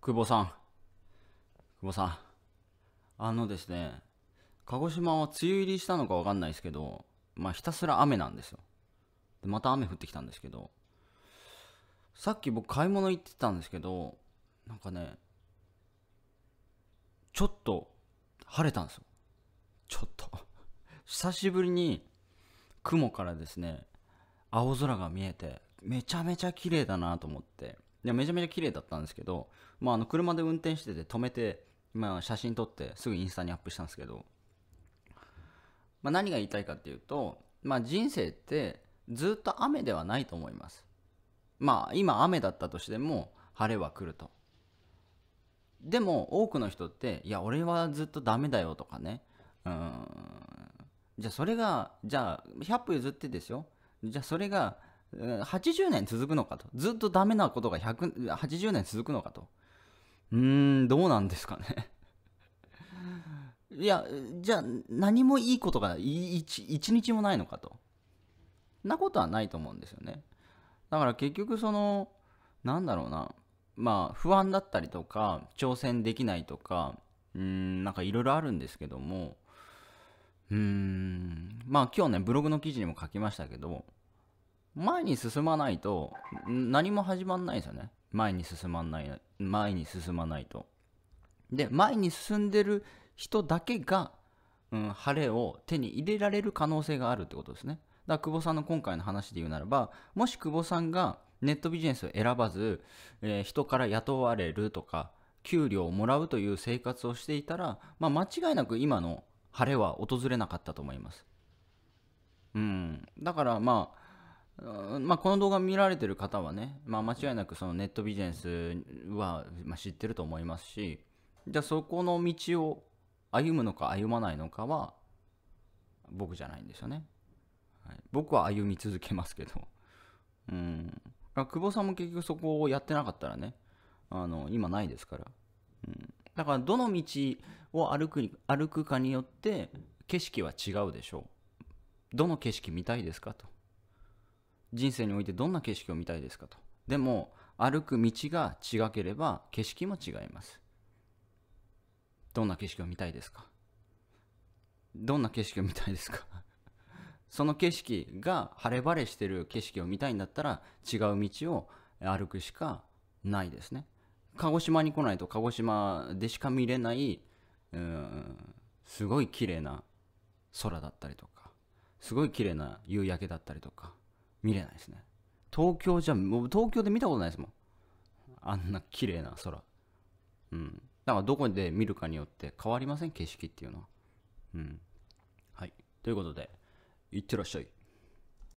久保さん。久保さん。あのですね、鹿児島は梅雨入りしたのかわかんないですけど、まあ、ひたすら雨なんですよ。で、また雨降ってきたんですけど、さっき僕買い物行ってたんですけど、なんかね、ちょっと晴れたんですよ。ちょっと久しぶりに雲からですね、青空が見えて、めちゃめちゃ綺麗だなと思って。いやめちゃめちゃ綺麗だったんですけど、まあ、あの車で運転してて止めて、まあ、写真撮ってすぐインスタにアップしたんですけど、まあ、何が言いたいかっていうと、まあ、人生ってずっと雨ではないと思います。まあ今雨だったとしても晴れは来ると。でも多くの人っていや俺はずっとダメだよとかねうんじゃあそれがじゃあ100歩譲ってですよじゃあそれが80年続くのかと。ずっとダメなことが8 0年続くのかと。うーん、どうなんですかね いや、じゃあ何もいいことが一日もないのかと。なことはないと思うんですよね。だから結局その、なんだろうな。まあ不安だったりとか、挑戦できないとか、うーん、なんかいろいろあるんですけども、うーん、まあ今日ね、ブログの記事にも書きましたけど、前に進まないと何も始まんないですよね前に進まない前に進まないとで前に進んでる人だけが、うん、晴れを手に入れられる可能性があるってことですねだから久保さんの今回の話で言うならばもし久保さんがネットビジネスを選ばず、えー、人から雇われるとか給料をもらうという生活をしていたら、まあ、間違いなく今の晴れは訪れなかったと思いますうんだからまあまあ、この動画見られてる方はね、まあ、間違いなくそのネットビジネスは知ってると思いますしじゃあそこの道を歩むのか歩まないのかは僕じゃないんですよね、はい、僕は歩み続けますけどうん久保さんも結局そこをやってなかったらねあの今ないですから、うん、だからどの道を歩く歩くかによって景色は違うでしょうどの景色見たいですかと人生においてどんな景色を見たいですかと。でも、歩く道が違ければ景色も違います。どんな景色を見たいですかどんな景色を見たいですか その景色が晴れ晴れしてる景色を見たいんだったら違う道を歩くしかないですね。鹿児島に来ないと鹿児島でしか見れないうんすごい綺麗な空だったりとかすごい綺麗な夕焼けだったりとか見れないですね。東京じゃ、もう東京で見たことないですもん。あんな綺麗な空。うん。だからどこで見るかによって変わりません、景色っていうのは。うん。はい。ということで、いってらっしゃい。